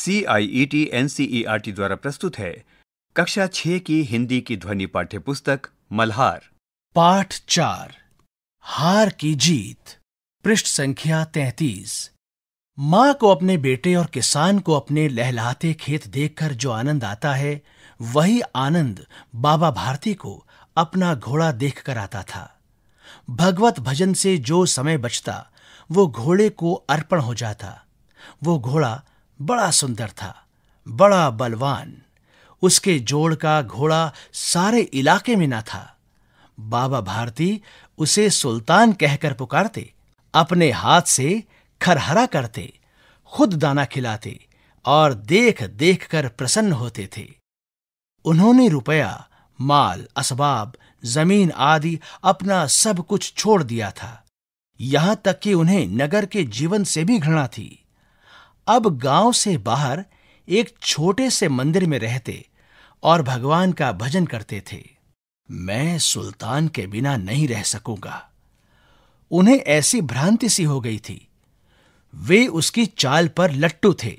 C I E T N C E R T द्वारा प्रस्तुत है कक्षा छह की हिंदी की ध्वनि पाठ्य पुस्तक मल्हार पाठ चार हार की जीत पृष्ठ संख्या तैतीस माँ को अपने बेटे और किसान को अपने लहलाते खेत देखकर जो आनंद आता है वही आनंद बाबा भारती को अपना घोड़ा देखकर आता था भगवत भजन से जो समय बचता वो घोड़े को अर्पण हो जाता वो घोड़ा बड़ा सुंदर था बड़ा बलवान उसके जोड़ का घोड़ा सारे इलाके में ना था बाबा भारती उसे सुल्तान कहकर पुकारते अपने हाथ से खरहरा करते खुद दाना खिलाते और देख देख कर प्रसन्न होते थे उन्होंने रुपया माल असबाब जमीन आदि अपना सब कुछ छोड़ दिया था यहां तक कि उन्हें नगर के जीवन से भी घृणा थी अब गांव से बाहर एक छोटे से मंदिर में रहते और भगवान का भजन करते थे मैं सुल्तान के बिना नहीं रह सकूंगा उन्हें ऐसी भ्रांति सी हो गई थी वे उसकी चाल पर लट्टू थे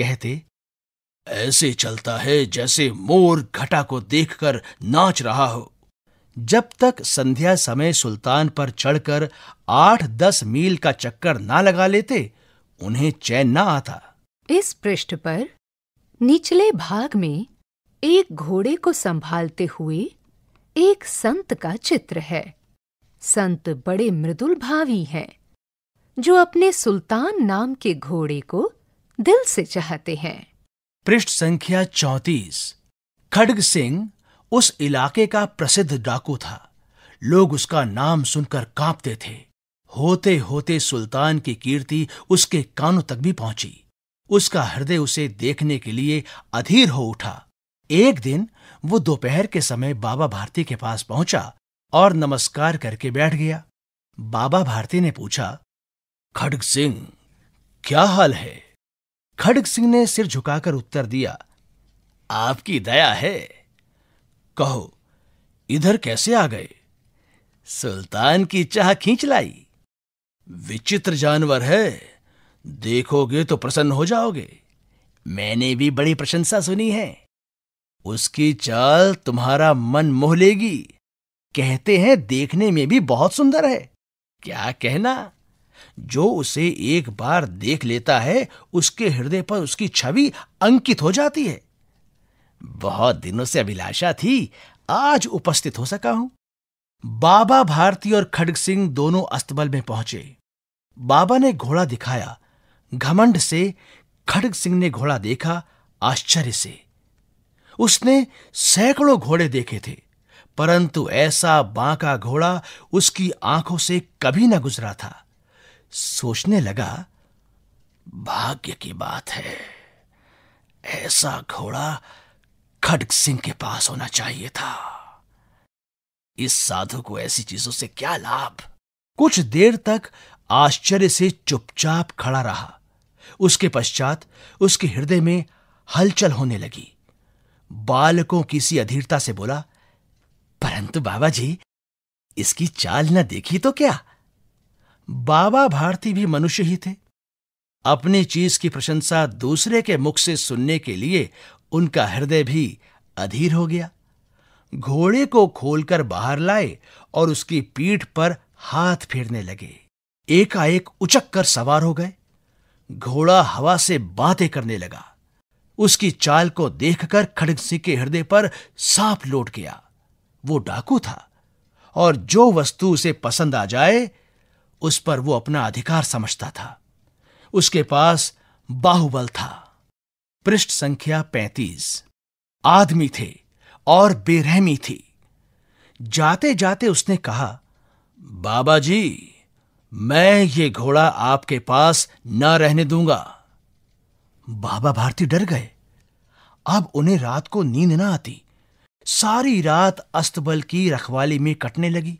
कहते ऐसे चलता है जैसे मोर घटा को देखकर नाच रहा हो जब तक संध्या समय सुल्तान पर चढ़कर आठ दस मील का चक्कर ना लगा लेते उन्हें चैन न आता इस पृष्ठ पर निचले भाग में एक घोड़े को संभालते हुए एक संत का चित्र है संत बड़े मृदुल भावी हैं जो अपने सुल्तान नाम के घोड़े को दिल से चाहते हैं पृष्ठ संख्या चौतीस खड्ग सिंह उस इलाके का प्रसिद्ध डाकू था लोग उसका नाम सुनकर कांपते थे होते होते सुल्तान की कीर्ति उसके कानों तक भी पहुंची उसका हृदय उसे देखने के लिए अधीर हो उठा एक दिन वो दोपहर के समय बाबा भारती के पास पहुंचा और नमस्कार करके बैठ गया बाबा भारती ने पूछा खडग सिंह क्या हाल है खडग सिंह ने सिर झुकाकर उत्तर दिया आपकी दया है कहो इधर कैसे आ गए सुल्तान की चाह खींच लाई विचित्र जानवर है देखोगे तो प्रसन्न हो जाओगे मैंने भी बड़ी प्रशंसा सुनी है उसकी चाल तुम्हारा मन मोह लेगी कहते हैं देखने में भी बहुत सुंदर है क्या कहना जो उसे एक बार देख लेता है उसके हृदय पर उसकी छवि अंकित हो जाती है बहुत दिनों से अभिलाषा थी आज उपस्थित हो सका हूं बाबा भारती और खड़ग सिंह दोनों अस्तबल में पहुंचे बाबा ने घोड़ा दिखाया घमंड से खड़ग सिंह ने घोड़ा देखा आश्चर्य से उसने सैकड़ों घोड़े देखे थे परंतु ऐसा बांका घोड़ा उसकी आंखों से कभी न गुजरा था सोचने लगा भाग्य की बात है ऐसा घोड़ा खड़ग सिंह के पास होना चाहिए था इस साधु को ऐसी चीजों से क्या लाभ कुछ देर तक आश्चर्य से चुपचाप खड़ा रहा उसके पश्चात उसके हृदय में हलचल होने लगी बालकों किसी अधीरता से बोला परंतु बाबा जी इसकी चाल न देखी तो क्या बाबा भारती भी मनुष्य ही थे अपनी चीज की प्रशंसा दूसरे के मुख से सुनने के लिए उनका हृदय भी अधीर हो गया घोड़े को खोलकर बाहर लाए और उसकी पीठ पर हाथ फेरने लगे एकाएक उचक कर सवार हो गए घोड़ा हवा से बातें करने लगा उसकी चाल को देखकर खड़ग सिंह के हृदय पर सांप लौट गया वो डाकू था और जो वस्तु उसे पसंद आ जाए उस पर वो अपना अधिकार समझता था उसके पास बाहुबल था पृष्ठ संख्या पैंतीस आदमी थे और बेरहमी थी जाते जाते उसने कहा बाबा जी मैं ये घोड़ा आपके पास न रहने दूंगा बाबा भारती डर गए अब उन्हें रात को नींद ना आती सारी रात अस्तबल की रखवाली में कटने लगी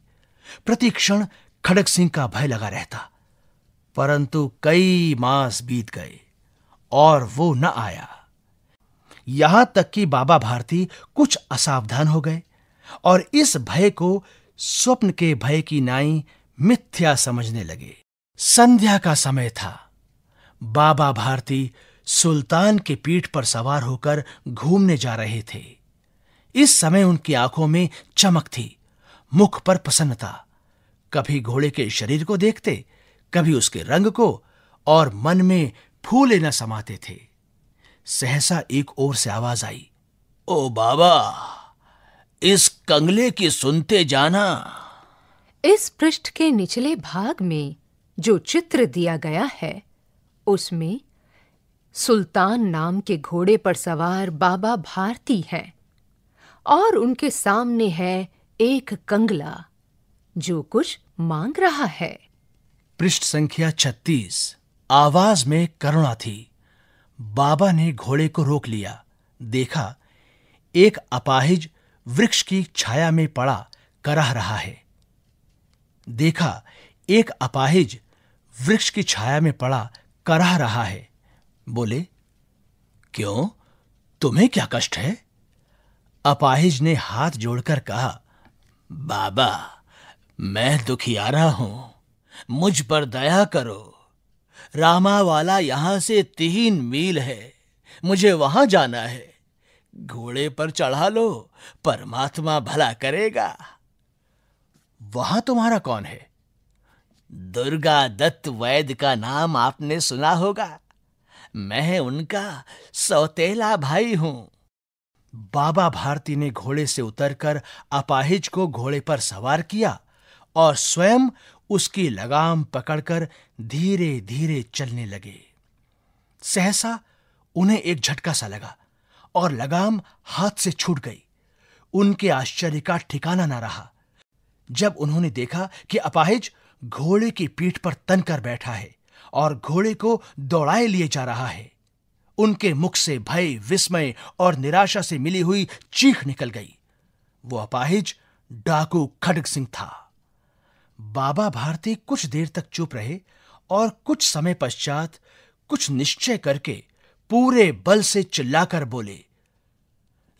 प्रतिक्षण खड़क सिंह का भय लगा रहता परंतु कई मास बीत गए और वो न आया यहां तक कि बाबा भारती कुछ असावधान हो गए और इस भय को स्वप्न के भय की नाई मिथ्या समझने लगे संध्या का समय था बाबा भारती सुल्तान के पीठ पर सवार होकर घूमने जा रहे थे इस समय उनकी आंखों में चमक थी मुख पर प्रसन्नता कभी घोड़े के शरीर को देखते कभी उसके रंग को और मन में फूले न समाते थे सहसा एक ओर से आवाज आई ओ बाबा इस कंगले की सुनते जाना इस पृष्ठ के निचले भाग में जो चित्र दिया गया है उसमें सुल्तान नाम के घोड़े पर सवार बाबा भारती हैं और उनके सामने है एक कंगला जो कुछ मांग रहा है पृष्ठ संख्या 36 आवाज में करुणा थी बाबा ने घोड़े को रोक लिया देखा एक अपाहिज वृक्ष की छाया में पड़ा कराह रहा है देखा एक अपाहिज वृक्ष की छाया में पड़ा कराह रहा है बोले क्यों तुम्हें क्या कष्ट है अपाहिज ने हाथ जोड़कर कहा बाबा मैं रहा हूं मुझ पर दया करो रामावाला यहां से तीन मील है मुझे वहां जाना है घोड़े पर चढ़ा लो परमात्मा भला करेगा वहां तुम्हारा कौन है दुर्गा दत्त वैद का नाम आपने सुना होगा मैं उनका सौतेला भाई हूं बाबा भारती ने घोड़े से उतरकर अपाहिज को घोड़े पर सवार किया और स्वयं उसकी लगाम पकड़कर धीरे धीरे चलने लगे सहसा उन्हें एक झटका सा लगा और लगाम हाथ से छूट गई उनके आश्चर्य का ठिकाना ना रहा जब उन्होंने देखा कि अपाहिज घोड़े की पीठ पर तन कर बैठा है और घोड़े को दौड़ाए लिए जा रहा है उनके मुख से भय विस्मय और निराशा से मिली हुई चीख निकल गई वो अपाहिज डाकू खडग सिंह था बाबा भारती कुछ देर तक चुप रहे और कुछ समय पश्चात कुछ निश्चय करके पूरे बल से चिल्लाकर बोले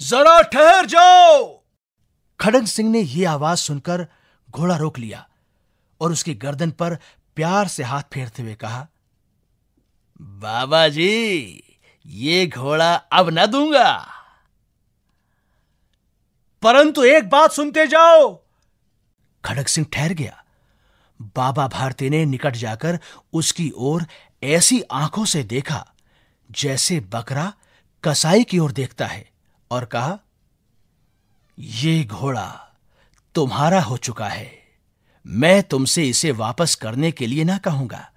जरा ठहर जाओ खड़ग सिंह ने यह आवाज सुनकर घोड़ा रोक लिया और उसकी गर्दन पर प्यार से हाथ फेरते हुए कहा बाबा जी ये घोड़ा अब न दूंगा परंतु एक बात सुनते जाओ खड़ग सिंह ठहर गया बाबा भारती ने निकट जाकर उसकी ओर ऐसी आंखों से देखा जैसे बकरा कसाई की ओर देखता है और कहा ये घोड़ा तुम्हारा हो चुका है मैं तुमसे इसे वापस करने के लिए ना कहूंगा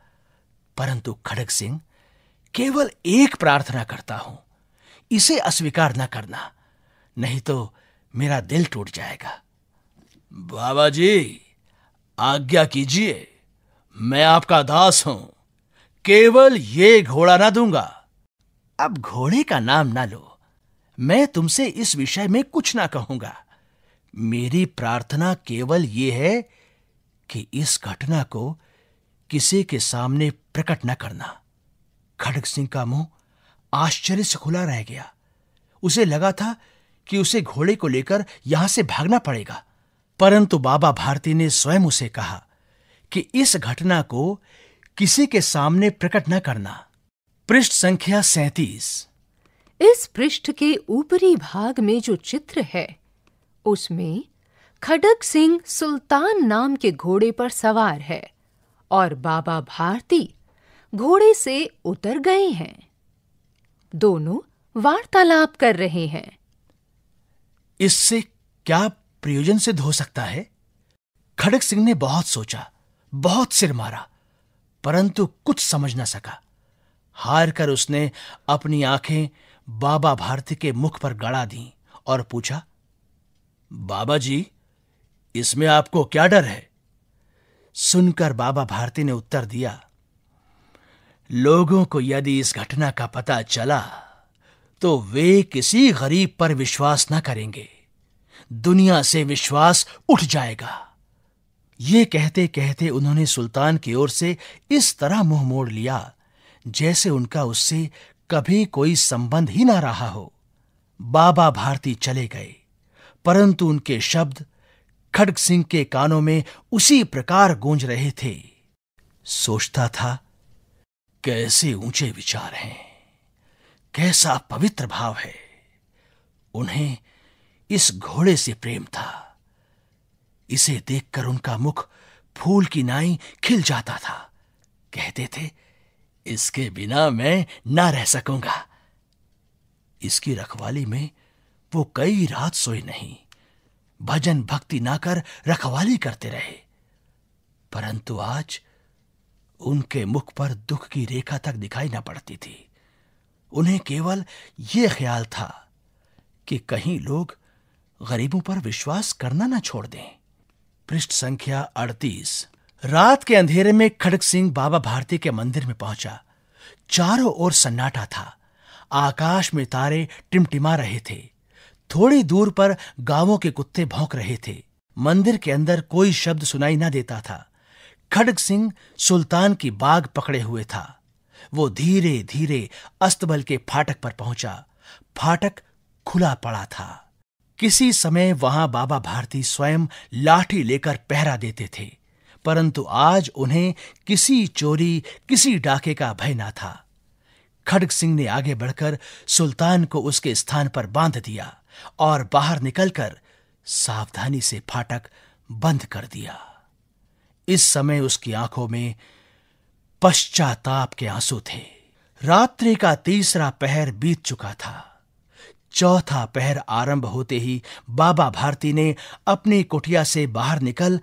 परंतु खड़ग सिंह केवल एक प्रार्थना करता हूं इसे अस्वीकार ना करना नहीं तो मेरा दिल टूट जाएगा बाबा जी आज्ञा कीजिए मैं आपका दास हूं केवल ये घोड़ा ना दूंगा अब घोड़े का नाम ना लो मैं तुमसे इस विषय में कुछ ना कहूंगा मेरी प्रार्थना केवल ये है कि इस घटना को किसी के सामने प्रकट न करना खड़ग सिंह का मुंह आश्चर्य से खुला रह गया उसे लगा था कि उसे घोड़े को लेकर यहां से भागना पड़ेगा परंतु बाबा भारती ने स्वयं उसे कहा कि इस घटना को किसी के सामने प्रकट न करना पृष्ठ संख्या सैतीस इस पृष्ठ के ऊपरी भाग में जो चित्र है उसमें खडग सिंह सुल्तान नाम के घोड़े पर सवार है और बाबा भारती घोड़े से उतर गए हैं दोनों वार्तालाप कर रहे हैं इससे क्या प्रयोजन सिद्ध हो सकता है खड़क सिंह ने बहुत सोचा बहुत सिर मारा परंतु कुछ समझ न सका हार कर उसने अपनी आंखें बाबा भारती के मुख पर गड़ा दी और पूछा बाबा जी इसमें आपको क्या डर है सुनकर बाबा भारती ने उत्तर दिया लोगों को यदि इस घटना का पता चला तो वे किसी गरीब पर विश्वास न करेंगे दुनिया से विश्वास उठ जाएगा ये कहते कहते उन्होंने सुल्तान की ओर से इस तरह मुंह मोड़ लिया जैसे उनका उससे कभी कोई संबंध ही ना रहा हो बाबा भारती चले गए परंतु उनके शब्द खड्ग सिंह के कानों में उसी प्रकार गूंज रहे थे सोचता था कैसे ऊंचे विचार हैं कैसा पवित्र भाव है उन्हें इस घोड़े से प्रेम था इसे देखकर उनका मुख फूल की नाई खिल जाता था कहते थे इसके बिना मैं ना रह सकूंगा इसकी रखवाली में वो कई रात सोए नहीं भजन भक्ति ना कर रखवाली करते रहे परंतु आज उनके मुख पर दुख की रेखा तक दिखाई ना पड़ती थी उन्हें केवल यह ख्याल था कि कहीं लोग गरीबों पर विश्वास करना ना छोड़ दें पृष्ठ संख्या अड़तीस रात के अंधेरे में खडग सिंह बाबा भारती के मंदिर में पहुंचा चारों ओर सन्नाटा था आकाश में तारे टिमटिमा रहे थे थोड़ी दूर पर गांवों के कुत्ते भौंक रहे थे मंदिर के अंदर कोई शब्द सुनाई ना देता था खड़ग सिंह सुल्तान की बाग पकड़े हुए था वो धीरे धीरे अस्तबल के फाटक पर पहुंचा फाटक खुला पड़ा था किसी समय वहां बाबा भारती स्वयं लाठी लेकर पहरा देते थे परंतु आज उन्हें किसी चोरी किसी डाके का भय ना था खड़ग सिंह ने आगे बढ़कर सुल्तान को उसके स्थान पर बांध दिया और बाहर निकलकर सावधानी से फाटक बंद कर दिया इस समय उसकी आंखों में पश्चाताप के आंसू थे रात्रि का तीसरा पहर बीत चुका था चौथा पहर आरंभ होते ही बाबा भारती ने अपनी कुटिया से बाहर निकल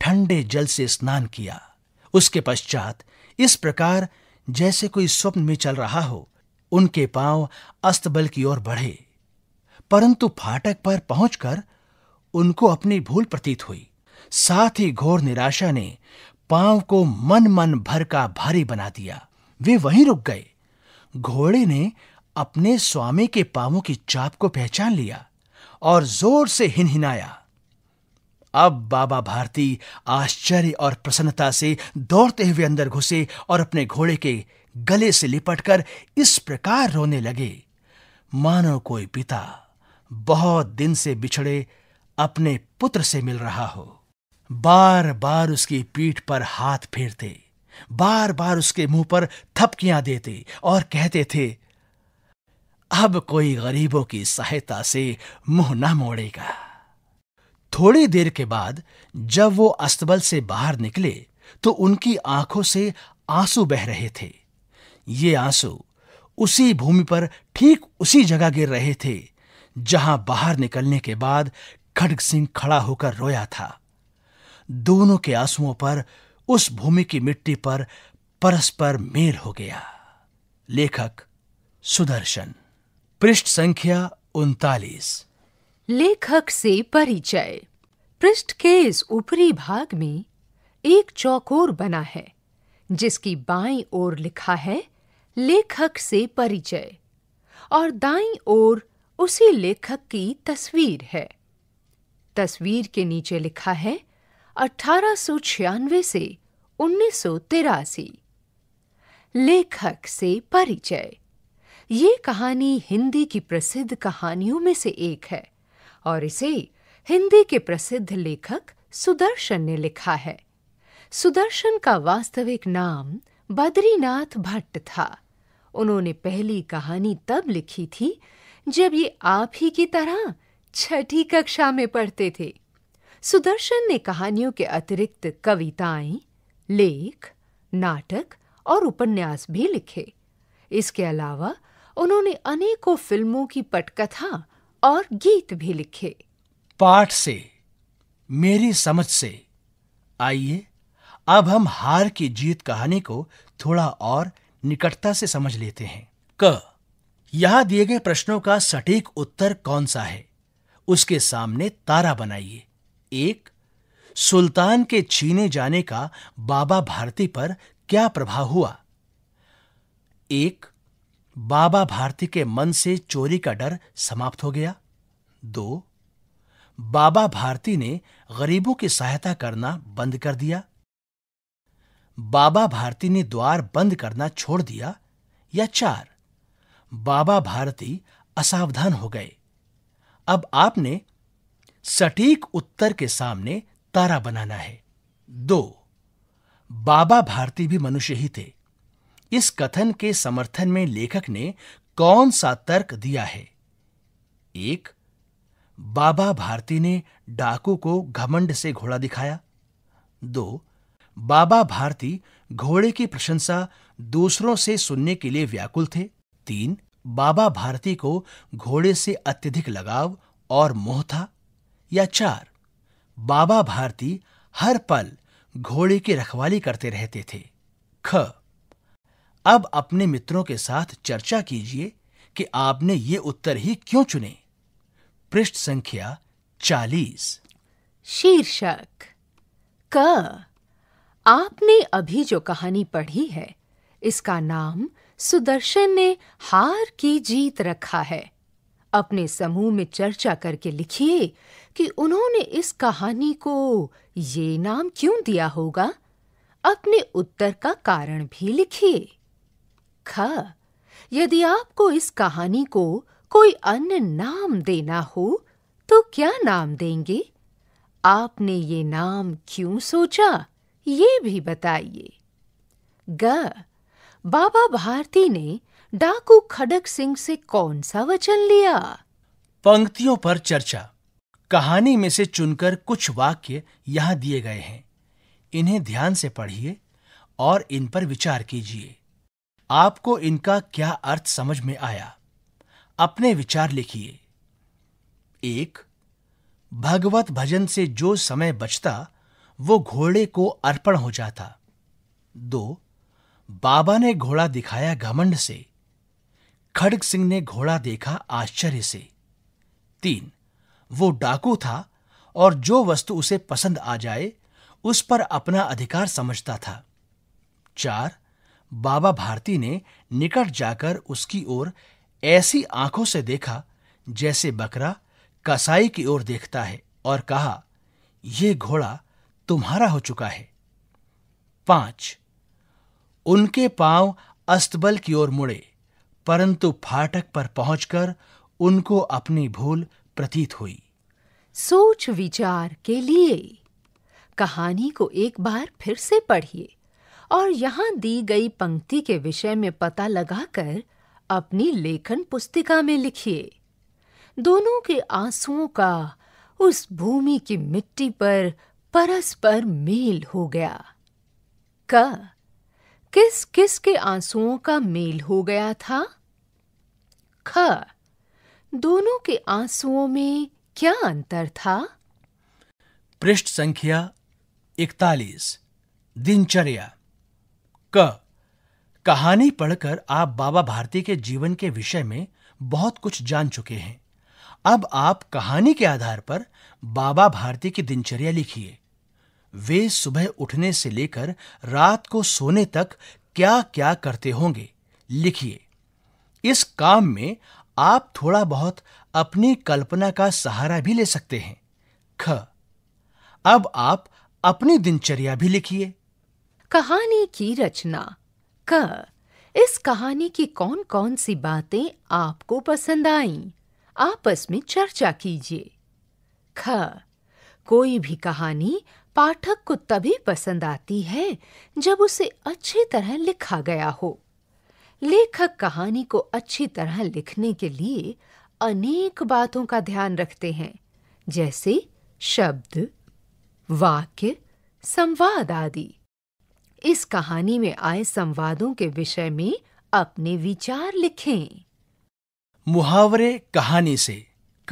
ठंडे जल से स्नान किया उसके पश्चात इस प्रकार जैसे कोई स्वप्न में चल रहा हो उनके पांव अस्तबल की ओर बढ़े परंतु फाटक पर पहुंचकर उनको अपनी भूल प्रतीत हुई साथ ही घोर निराशा ने पांव को मन मन भर का भारी बना दिया वे वहीं रुक गए घोड़े ने अपने स्वामी के पांवों की चाप को पहचान लिया और जोर से हिनहिनाया अब बाबा भारती आश्चर्य और प्रसन्नता से दौड़ते हुए अंदर घुसे और अपने घोड़े के गले से लिपटकर इस प्रकार रोने लगे मानो कोई पिता बहुत दिन से बिछड़े अपने पुत्र से मिल रहा हो बार बार उसकी पीठ पर हाथ फेरते बार बार उसके मुंह पर थपकियां देते और कहते थे अब कोई गरीबों की सहायता से मुंह न मोड़ेगा थोड़ी देर के बाद जब वो अस्तबल से बाहर निकले तो उनकी आंखों से आंसू बह रहे थे ये आंसू उसी भूमि पर ठीक उसी जगह गिर रहे थे जहां बाहर निकलने के बाद खड़ग सिंह खड़ा होकर रोया था दोनों के आंसुओं पर उस भूमि की मिट्टी पर परस्पर मेल हो गया लेखक सुदर्शन पृष्ठ संख्या उनतालीस लेखक से परिचय पृष्ठ के इस ऊपरी भाग में एक चौकोर बना है जिसकी बाई ओर लिखा है लेखक से परिचय और दाई ओर उसी लेखक की तस्वीर है तस्वीर के नीचे लिखा है अठारह से उन्नीस लेखक से परिचय ये कहानी हिंदी की प्रसिद्ध कहानियों में से एक है और इसे हिंदी के प्रसिद्ध लेखक सुदर्शन ने लिखा है सुदर्शन का वास्तविक नाम बद्रीनाथ भट्ट था उन्होंने पहली कहानी तब लिखी थी जब ये आप ही की तरह छठी कक्षा में पढ़ते थे सुदर्शन ने कहानियों के अतिरिक्त कविताएं लेख नाटक और उपन्यास भी लिखे इसके अलावा उन्होंने अनेकों फिल्मों की पटकथा और गीत भी लिखे पाठ से मेरी समझ से आइए अब हम हार की जीत कहानी को थोड़ा और निकटता से समझ लेते हैं क यहाँ दिए गए प्रश्नों का सटीक उत्तर कौन सा है उसके सामने तारा बनाइए एक सुल्तान के छीने जाने का बाबा भारती पर क्या प्रभाव हुआ एक बाबा भारती के मन से चोरी का डर समाप्त हो गया दो बाबा भारती ने गरीबों की सहायता करना बंद कर दिया बाबा भारती ने द्वार बंद करना छोड़ दिया या चार बाबा भारती असावधान हो गए अब आपने सटीक उत्तर के सामने तारा बनाना है दो बाबा भारती भी मनुष्य ही थे इस कथन के समर्थन में लेखक ने कौन सा तर्क दिया है एक बाबा भारती ने डाकू को घमंड से घोड़ा दिखाया दो बाबा भारती घोड़े की प्रशंसा दूसरों से सुनने के लिए व्याकुल थे तीन बाबा भारती को घोड़े से अत्यधिक लगाव और मोह था या चार बाबा भारती हर पल घोड़े की रखवाली करते रहते थे ख अब अपने मित्रों के साथ चर्चा कीजिए कि आपने ये उत्तर ही क्यों चुने पृष्ठ संख्या चालीस शीर्षक क आपने अभी जो कहानी पढ़ी है इसका नाम सुदर्शन ने हार की जीत रखा है अपने समूह में चर्चा करके लिखिए कि उन्होंने इस कहानी को ये नाम क्यों दिया होगा अपने उत्तर का कारण भी लिखिए ख यदि आपको इस कहानी को कोई अन्य नाम देना हो तो क्या नाम देंगे आपने ये नाम क्यों सोचा ये भी बताइए ग बाबा भारती ने डाकू खड़क सिंह से कौन सा वचन लिया पंक्तियों पर चर्चा कहानी में से चुनकर कुछ वाक्य यहाँ दिए गए हैं इन्हें ध्यान से पढ़िए और इन पर विचार कीजिए आपको इनका क्या अर्थ समझ में आया अपने विचार लिखिए एक भगवत भजन से जो समय बचता वो घोड़े को अर्पण हो जाता दो बाबा ने घोड़ा दिखाया घमंड से खड़ग सिंह ने घोड़ा देखा आश्चर्य से तीन वो डाकू था और जो वस्तु उसे पसंद आ जाए उस पर अपना अधिकार समझता था चार बाबा भारती ने निकट जाकर उसकी ओर ऐसी आंखों से देखा जैसे बकरा कसाई की ओर देखता है और कहा यह घोड़ा तुम्हारा हो चुका है पांच उनके पांव अस्तबल की ओर मुड़े परंतु फाटक पर पहुंचकर उनको अपनी भूल प्रतीत हुई सोच विचार के लिए कहानी को एक बार फिर से पढ़िए और यहाँ दी गई पंक्ति के विषय में पता लगाकर अपनी लेखन पुस्तिका में लिखिए दोनों के आंसुओं का उस भूमि की मिट्टी पर परस्पर मेल हो गया क किस किस के आंसुओं का मेल हो गया था ख दोनों के आंसुओं में क्या अंतर था पृष्ठ संख्या इकतालीस दिनचर्या क कहानी पढ़कर आप बाबा भारती के जीवन के विषय में बहुत कुछ जान चुके हैं अब आप कहानी के आधार पर बाबा भारती की दिनचर्या लिखिए वे सुबह उठने से लेकर रात को सोने तक क्या क्या करते होंगे लिखिए इस काम में आप थोड़ा बहुत अपनी कल्पना का सहारा भी ले सकते हैं ख अब आप अपनी दिनचर्या भी लिखिए कहानी की रचना क इस कहानी की कौन कौन सी बातें आपको पसंद आईं? आपस में चर्चा कीजिए ख कोई भी कहानी पाठक को तभी पसंद आती है जब उसे अच्छी तरह लिखा गया हो लेखक कहानी को अच्छी तरह लिखने के लिए अनेक बातों का ध्यान रखते हैं जैसे शब्द वाक्य संवाद आदि इस कहानी में आए संवादों के विषय में अपने विचार लिखें मुहावरे कहानी से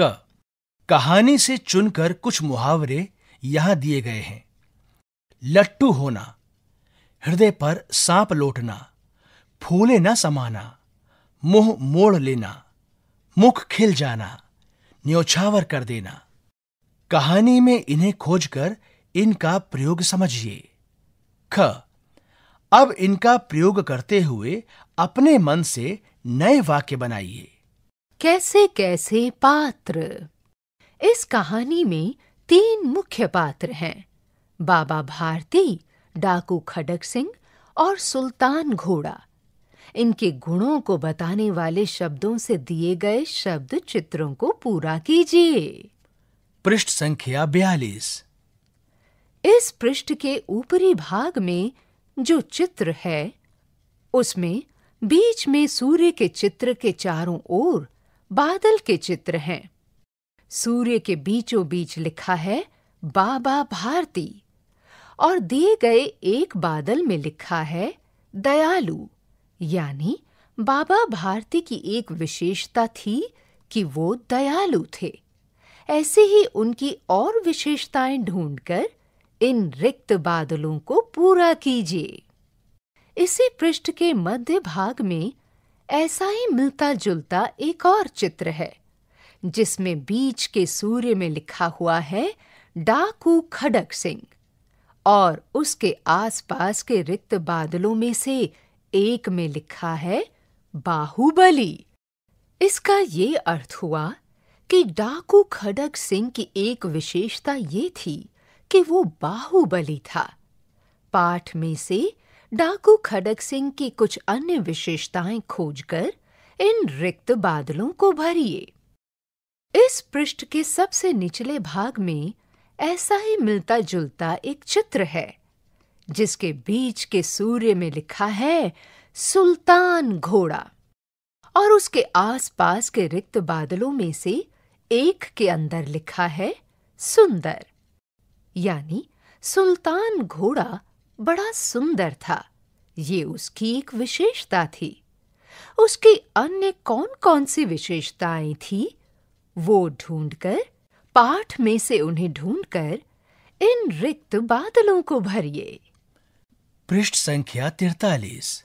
क कहानी से चुनकर कुछ मुहावरे यहाँ दिए गए हैं लट्टू होना हृदय पर सांप लोटना फूले न समाना मुंह मोड़ लेना मुख खिल जाना न्योछावर कर देना कहानी में इन्हें खोजकर इनका प्रयोग समझिए ख अब इनका प्रयोग करते हुए अपने मन से नए वाक्य बनाइए कैसे कैसे पात्र इस कहानी में तीन मुख्य पात्र हैं बाबा भारती डाकू खडक सिंह और सुल्तान घोड़ा इनके गुणों को बताने वाले शब्दों से दिए गए शब्द चित्रों को पूरा कीजिए पृष्ठ संख्या बयालीस इस पृष्ठ के ऊपरी भाग में जो चित्र है उसमें बीच में सूर्य के चित्र के चारों ओर बादल के चित्र हैं सूर्य के बीचों बीच लिखा है बाबा भारती और दिए गए एक बादल में लिखा है दयालु यानी बाबा भारती की एक विशेषता थी कि वो दयालु थे ऐसे ही उनकी और विशेषताएं ढूंढकर इन रिक्त बादलों को पूरा कीजिए इसी पृष्ठ के मध्य भाग में ऐसा ही मिलता जुलता एक और चित्र है जिसमें बीच के सूर्य में लिखा हुआ है डाकू खडक सिंह और उसके आसपास के रिक्त बादलों में से एक में लिखा है बाहुबली इसका ये अर्थ हुआ कि डाकू खडक सिंह की एक विशेषता ये थी कि वो बाहुबली था पाठ में से डाकू खड़क सिंह की कुछ अन्य विशेषताएं खोजकर इन रिक्त बादलों को भरिए इस पृष्ठ के सबसे निचले भाग में ऐसा ही मिलता जुलता एक चित्र है जिसके बीच के सूर्य में लिखा है सुल्तान घोड़ा और उसके आसपास के रिक्त बादलों में से एक के अंदर लिखा है सुंदर यानी सुल्तान घोड़ा बड़ा सुंदर था ये उसकी एक विशेषता थी उसकी अन्य कौन कौन सी विशेषताएं थी वो ढूंढकर पाठ में से उन्हें ढूंढकर इन रिक्त बादलों को भरिए पृष्ठ संख्या तिरतालीस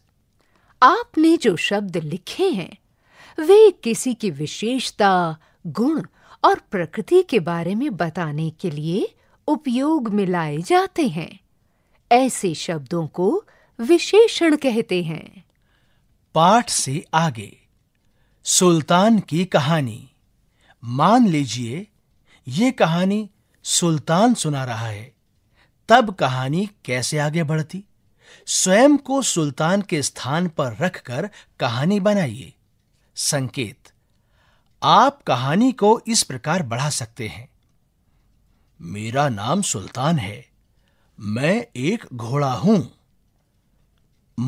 आपने जो शब्द लिखे हैं वे किसी की विशेषता गुण और प्रकृति के बारे में बताने के लिए उपयोग में लाए जाते हैं ऐसे शब्दों को विशेषण कहते हैं पाठ से आगे सुल्तान की कहानी मान लीजिए ये कहानी सुल्तान सुना रहा है तब कहानी कैसे आगे बढ़ती स्वयं को सुल्तान के स्थान पर रखकर कहानी बनाइए संकेत आप कहानी को इस प्रकार बढ़ा सकते हैं मेरा नाम सुल्तान है मैं एक घोड़ा हूं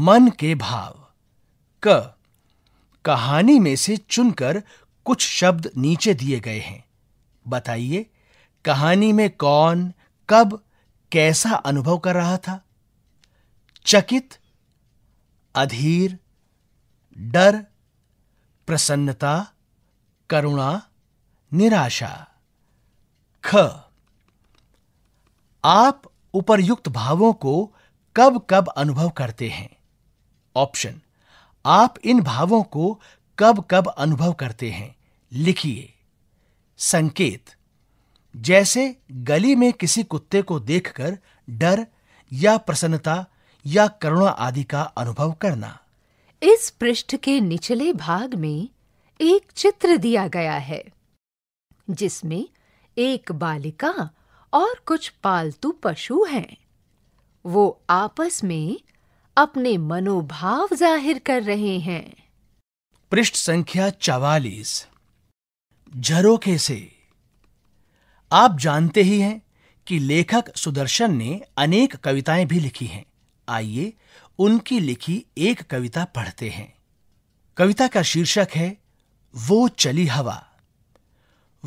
मन के भाव क कहानी में से चुनकर कुछ शब्द नीचे दिए गए हैं बताइए कहानी में कौन कब कैसा अनुभव कर रहा था चकित अधीर डर प्रसन्नता करुणा निराशा ख आप उपरयुक्त भावों को कब कब अनुभव करते हैं ऑप्शन आप इन भावों को कब कब अनुभव करते हैं लिखिए संकेत जैसे गली में किसी कुत्ते को देखकर डर या प्रसन्नता या करुणा आदि का अनुभव करना इस पृष्ठ के निचले भाग में एक चित्र दिया गया है जिसमें एक बालिका और कुछ पालतू पशु हैं वो आपस में अपने मनोभाव जाहिर कर रहे हैं पृष्ठ संख्या चवालीस झरोखे से आप जानते ही हैं कि लेखक सुदर्शन ने अनेक कविताएं भी लिखी हैं आइए उनकी लिखी एक कविता पढ़ते हैं कविता का शीर्षक है वो चली हवा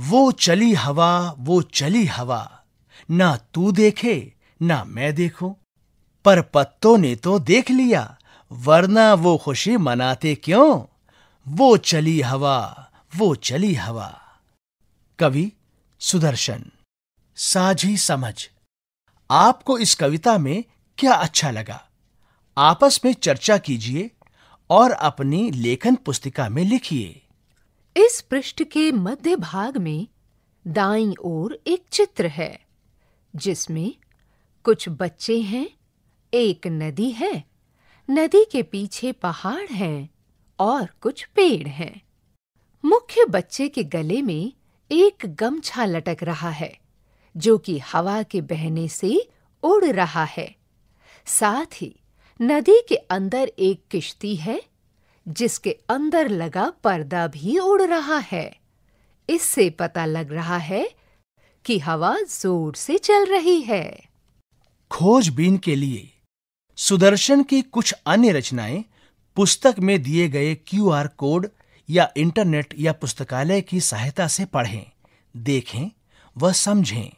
वो चली हवा वो चली हवा ना तू देखे ना मैं देखो पर पत्तों ने तो देख लिया वरना वो खुशी मनाते क्यों वो चली हवा वो चली हवा कवि सुदर्शन साझी समझ आपको इस कविता में क्या अच्छा लगा आपस में चर्चा कीजिए और अपनी लेखन पुस्तिका में लिखिए इस पृष्ठ के मध्य भाग में दाईं ओर एक चित्र है जिसमें कुछ बच्चे हैं एक नदी है नदी के पीछे पहाड़ हैं और कुछ पेड़ हैं मुख्य बच्चे के गले में एक गमछा लटक रहा है जो कि हवा के बहने से उड़ रहा है साथ ही नदी के अंदर एक किश्ती है जिसके अंदर लगा पर्दा भी उड़ रहा है इससे पता लग रहा है कि हवा जोर से चल रही है खोजबीन के लिए सुदर्शन की कुछ अन्य रचनाएं पुस्तक में दिए गए क्यूआर कोड या इंटरनेट या पुस्तकालय की सहायता से पढ़ें देखें व समझें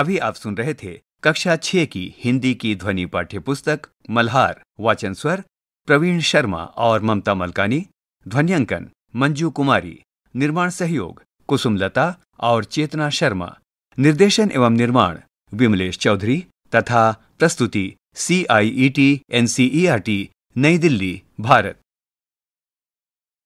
अभी आप सुन रहे थे कक्षा छह की हिंदी की ध्वनि पाठ्य पुस्तक मल्हार वाचन स्वर प्रवीण शर्मा और ममता मलकानी ध्वनियांकन मंजू कुमारी निर्माण सहयोग कुसुमलता और चेतना शर्मा निर्देशन एवं निर्माण विमलेश चौधरी तथा प्रस्तुति C I E T N C E R T नई दिल्ली भारत